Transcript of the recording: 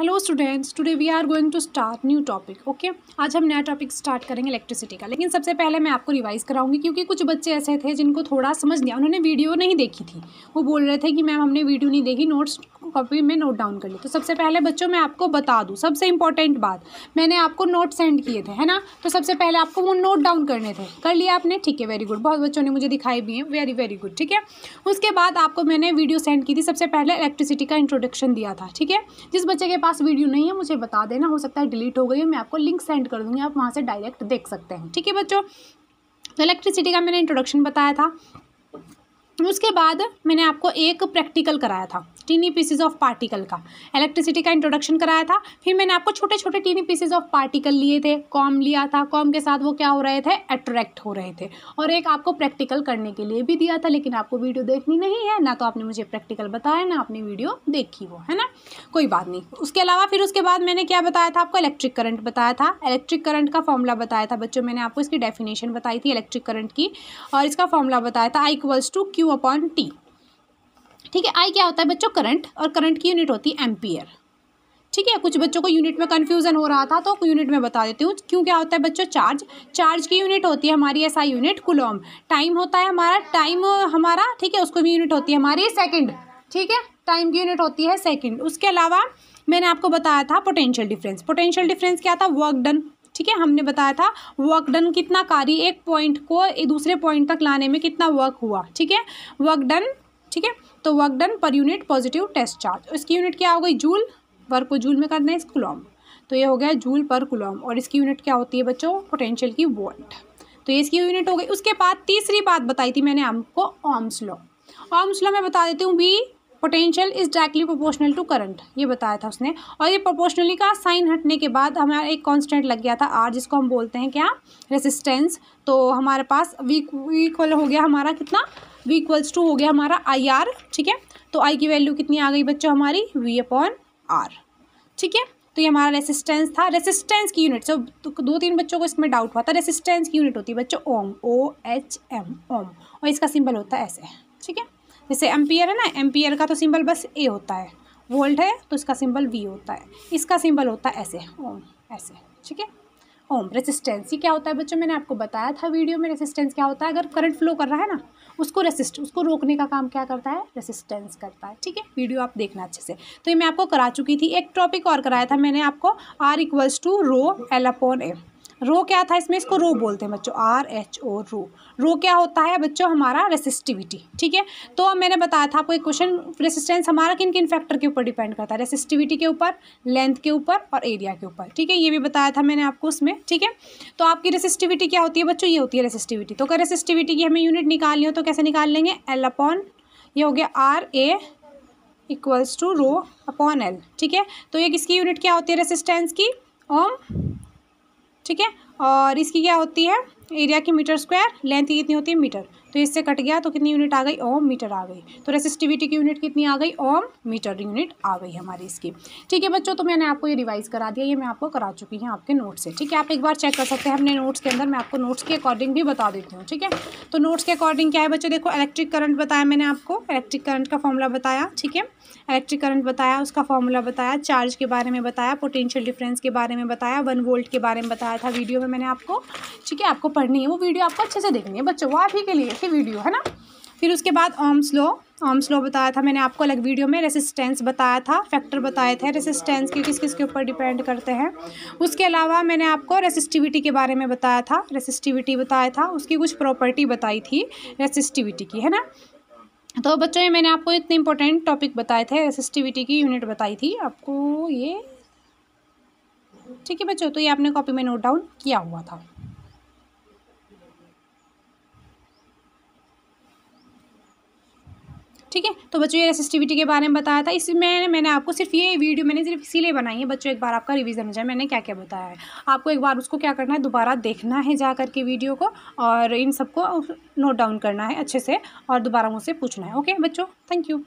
hello students today we are going to start new topic okay आज हम नया topic start करेंगे electricity का लेकिन सबसे पहले मैं आपको रिवाइज कराऊंगी क्योंकि कुछ बच्चे ऐसे थे जिनको थोड़ा समझ नहीं उन्होंने वीडियो नहीं देखी थी वो बोल रहे थे कि मैम हमने वीडियो नहीं देखी नोट्स कॉपी में नोट डाउन कर ली तो सबसे पहले बच्चों मैं आपको बता दूँ सबसे इंपॉर्टेंट बात मैंने आपको नोट सेंड किए थे है ना तो सबसे पहले आपको वो नोट डाउन करने थे कर लिया आपने ठीक है वेरी गुड बहुत बच्चों ने मुझे दिखाई भी है वेरी वेरी गुड ठीक है उसके बाद आपको मैंने वीडियो सेंड की थी सबसे पहले इलेक्ट्रिसिटी का इंट्रोडक्शन दिया था ठीक है जिस बच्चे के पास वीडियो नहीं है मुझे बता देना हो सकता है डिलीट हो गई है मैं आपको लिंक सेंड कर दूंगी आप वहाँ से डायरेक्ट देख सकते हैं ठीक है बच्चों तो इलेक्ट्रिसिटी का मैंने इंट्रोडक्शन बताया था उसके बाद मैंने आपको एक प्रैक्टिकल कराया था टीनी पीसेज ऑफ पार्टिकल का इलेक्ट्रिसिटी का इंट्रोडक्शन कराया था फिर मैंने आपको छोटे छोटे टीनी पीसेज ऑफ पार्टिकल लिए थे कॉम लिया था कॉम के साथ वो क्या हो रहे थे अट्रैक्ट हो रहे थे और एक आपको प्रैक्टिकल करने के लिए भी दिया था लेकिन आपको वीडियो देखनी नहीं है ना तो आपने मुझे प्रैक्टिकल बताया ना आपने वीडियो देखी वो है ना कोई बात नहीं उसके अलावा फिर उसके बाद मैंने क्या बताया था आपको इलेक्ट्रिक करंट बताया था इलेक्ट्रिक करंट का फॉर्मूला बताया था बच्चों मैंने आपको इसकी डेफिनेशन बताई थी इलेक्ट्रिक करंट की और इसका फॉर्मूला बताया था I equals to Q upon T ठीक है आई क्या होता है बच्चों करंट और करंट की यूनिट होती है एम्पियर ठीक है कुछ बच्चों को यूनिट में कन्फ्यूजन हो रहा था तो यूनिट में बता देती हूँ क्यों क्या होता है बच्चों चार्ज चार्ज की यूनिट होती है हमारी ऐसा यूनिट कुलोम टाइम होता है हमारा टाइम हमारा ठीक है उसको भी यूनिट होती है हमारी सेकेंड ठीक है टाइम की यूनिट होती है सेकेंड उसके अलावा मैंने आपको बताया था पोटेंशियल डिफरेंस पोटेंशियल डिफरेंस क्या था वर्क डन ठीक है हमने बताया था वर्क डन कितना कार्य एक पॉइंट को एक दूसरे पॉइंट तक लाने में कितना वर्क हुआ ठीक है वर्क डन ठीक है तो वर्क डन पर यूनिट पॉजिटिव टेस्ट चार्ज इसकी यूनिट क्या हो गई जूल वर्क को जूल में करना है इस कुलॉम तो ये हो गया जूल पर कुलॉम और इसकी यूनिट क्या होती है बच्चों पोटेंशियल की वोल्ट तो ये इसकी यूनिट हो गई उसके बाद तीसरी बात बताई थी मैंने आपको ओम्स लॉ ओम्स लॉ मैं बता देती हूँ भी potential is directly proportional to current ये बताया था उसने और ये प्रोपोर्शनली का साइन हटने के बाद हमारा एक कांस्टेंट लग गया था आर जिसको हम बोलते हैं क्या रेसिस्टेंस तो हमारे पास वीक इक्वल हो गया हमारा कितना वी इक्वल्स टू हो गया हमारा आई आर ठीक है तो आई की वैल्यू कितनी आ गई बच्चों हमारी वी अपॉन आर ठीक है तो ये हमारा रेसिस्टेंस था रेसिस्टेंस की यूनिट सो तो दो तीन बच्चों को इसमें डाउट हुआ था रेसिस्टेंस की यूनिट होती है बच्चों ओम ओ एच एम ओम और इसका सिंबल होता है ऐसे ठीक है जैसे एम्पियर है ना एम्पियर का तो सिंबल बस ए होता है वोल्ट है तो इसका सिंबल वी होता है इसका सिंबल होता है ऐसे ओम ऐसे ठीक है ओम रेसिस्टेंस ये क्या होता है बच्चों मैंने आपको बताया था वीडियो में रेसिस्टेंस क्या होता है अगर करंट फ्लो कर रहा है ना उसको रेसिस्ट उसको रोकने का काम क्या करता है रेसिस्टेंस करता है ठीक है वीडियो आप देखना अच्छे से तो ये मैं आपको करा चुकी थी एक टॉपिक और कराया था मैंने आपको R equals to rho L upon A rho क्या था इसमें इसको रो बोलते हैं बच्चों आर एच ओ रो रो क्या होता है बच्चों हमारा रेसिस्टिविटी ठीक है तो अब मैंने बताया था आपको एक क्वेश्चन रेसिस्टेंस हमारा किन किन फैक्टर के ऊपर डिपेंड करता है रेसिस्टिविटी के ऊपर लेंथ के ऊपर और एरिया के ऊपर ठीक है ये भी बताया था मैंने आपको उसमें ठीक है तो आपकी रेसिस्टिविटी क्या होती है बच्चों ये होती है रेसिस्टिविटी तो अगर रेसिस्टिविटी की हमें यूनिट निकालनी हो तो कैसे निकाल लेंगे एल अपॉन ये हो गया R A equals to rho upon L ठीक है तो ये किसकी यूनिट क्या होती है रेसिस्टेंस की ओम ठीक है और इसकी क्या होती है एरिया की मीटर स्क्वायर लेंथ कितनी होती है मीटर तो इससे कट गया तो कितनी यूनिट आ गई ओम मीटर आ गई तो रेसिस्टिविटी की यूनिट कितनी आ गई ओम मीटर यूनिट आ गई हमारी इसकी ठीक है बच्चों तो मैंने आपको ये रिवाइज़ करा दिया ये मैं आपको करा चुकी हूँ आपके नोट से ठीक है आप एक बार चेक कर सकते हैं अपने नोट्स के अंदर मैं आपको नोट्स के अकॉर्डिंग भी बता देती हूँ ठीक है तो नोट्स के अकॉर्डिंग क्या है बच्चों देखो इलेक्ट्रिक करंट बताया मैंने आपको इलेक्ट्रिक करंट का फॉर्मूला बताया ठीक है इलेक्ट्रिक करंट बताया उसका फॉर्मूला बताया चार्ज के बारे में बताया पोटेंशियल डिफरेंस के बारे में बताया वन वोल्ट के बारे में बताया था वीडियो में मैंने आपको ठीक है आपको पढ़नी है वो वीडियो आपको अच्छे से देखनी है बच्चों वो आप ही के लिए थी वीडियो है ना फिर उसके बाद ओम्स लॉ ओम्स लॉ बताया था मैंने आपको अलग वीडियो में रेसिस्टेंस बताया था फैक्टर बताए थे रेसिस्टेंस के किस किस के ऊपर डिपेंड करते हैं उसके अलावा मैंने आपको रेसिस्टिविटी के बारे में बताया था रेसिस्टिविटी बताया था उसकी कुछ प्रॉपर्टी बताई थी रेसिस्टिविटी की है ना तो बच्चों ये मैंने आपको इतने इंपॉर्टेंट टॉपिक बताए थे रेसिस्टिविटी की यूनिट बताई थी आपको ये ठीक है बच्चों तो ये आपने कॉपी में नोट डाउन किया हुआ था ठीक है तो बच्चों ये रेसिस्टिविटी के बारे में बताया था इसमें मैंने आपको सिर्फ ये वीडियो मैंने सिर्फ इसीलिए बनाई है बच्चों एक बार आपका रिविज़न हो जाए मैंने क्या क्या बताया है आपको एक बार उसको क्या करना है दोबारा देखना है जा करके वीडियो को और इन सबको नोट डाउन करना है अच्छे से और दोबारा मुझसे पूछना है ओके बच्चों थैंक यू